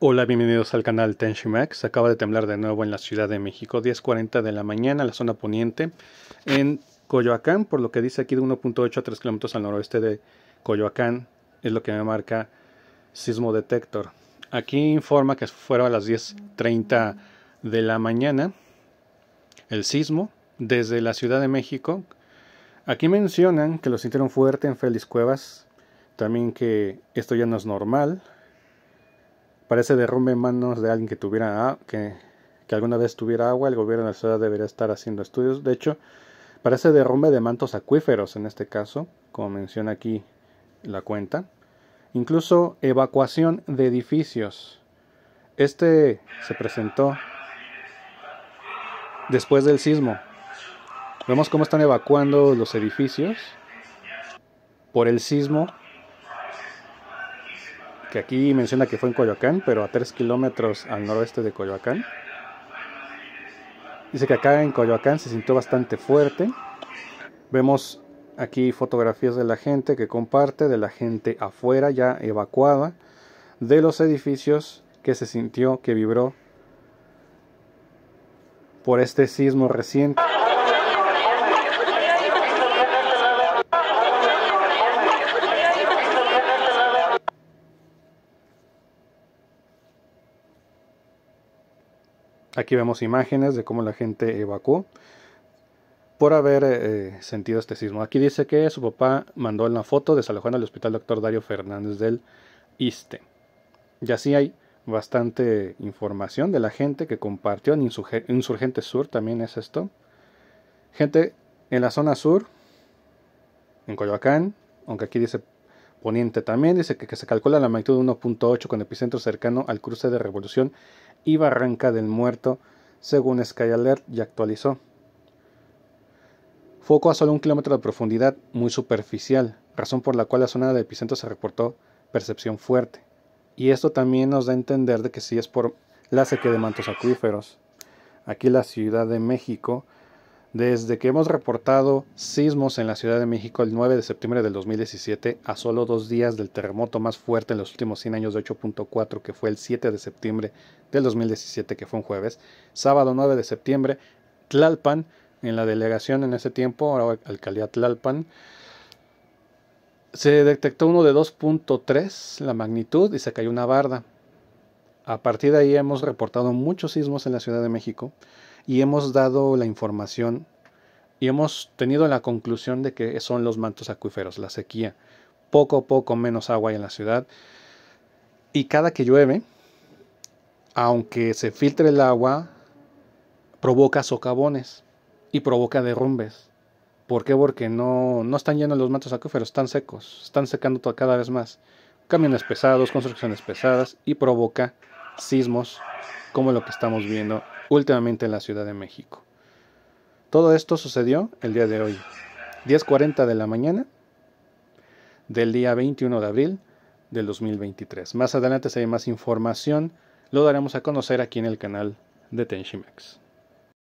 Hola, bienvenidos al canal Max Acaba de temblar de nuevo en la Ciudad de México, 10.40 de la mañana, la zona poniente, en Coyoacán, por lo que dice aquí de 1.8 a 3 km al noroeste de Coyoacán, es lo que me marca Sismo Detector. Aquí informa que fueron a las 10.30 de la mañana el sismo desde la Ciudad de México. Aquí mencionan que lo sintieron fuerte en Feliz Cuevas, también que esto ya no es normal, Parece derrumbe en manos de alguien que tuviera ah, que, alguna vez tuviera agua. El gobierno de la ciudad debería estar haciendo estudios. De hecho, parece derrumbe de mantos acuíferos en este caso, como menciona aquí la cuenta. Incluso evacuación de edificios. Este se presentó después del sismo. Vemos cómo están evacuando los edificios por el sismo que aquí menciona que fue en Coyoacán, pero a 3 kilómetros al noroeste de Coyoacán. Dice que acá en Coyoacán se sintió bastante fuerte. Vemos aquí fotografías de la gente que comparte, de la gente afuera ya evacuada, de los edificios que se sintió que vibró por este sismo reciente. Aquí vemos imágenes de cómo la gente evacuó por haber eh, eh, sentido este sismo. Aquí dice que su papá mandó una foto desalojando al hospital doctor Dario Fernández del ISTE. Y así hay bastante información de la gente que compartió en Insurgente Sur, también es esto. Gente en la zona sur, en Coyoacán, aunque aquí dice poniente también, dice que, que se calcula la magnitud de 1.8 con epicentro cercano al cruce de Revolución y Barranca del Muerto, según SkyAlert ya actualizó. Foco a solo un kilómetro de profundidad, muy superficial, razón por la cual la zona del epicentro se reportó percepción fuerte. Y esto también nos da a entender de que si es por la sequía de mantos acuíferos. Aquí la Ciudad de México desde que hemos reportado sismos en la Ciudad de México el 9 de septiembre del 2017, a solo dos días del terremoto más fuerte en los últimos 100 años de 8.4, que fue el 7 de septiembre del 2017, que fue un jueves, sábado 9 de septiembre, Tlalpan, en la delegación en ese tiempo, ahora alcaldía Tlalpan, se detectó uno de 2.3 la magnitud y se cayó una barda. A partir de ahí hemos reportado muchos sismos en la Ciudad de México y hemos dado la información y hemos tenido la conclusión de que son los mantos acuíferos, la sequía. Poco a poco menos agua hay en la ciudad. Y cada que llueve, aunque se filtre el agua, provoca socavones y provoca derrumbes. ¿Por qué? Porque no, no están llenos los mantos acuíferos, están secos, están secando cada vez más. Camiones pesados, construcciones pesadas y provoca sismos como lo que estamos viendo últimamente en la Ciudad de México. Todo esto sucedió el día de hoy, 10.40 de la mañana del día 21 de abril del 2023. Más adelante si hay más información, lo daremos a conocer aquí en el canal de Tenchimax.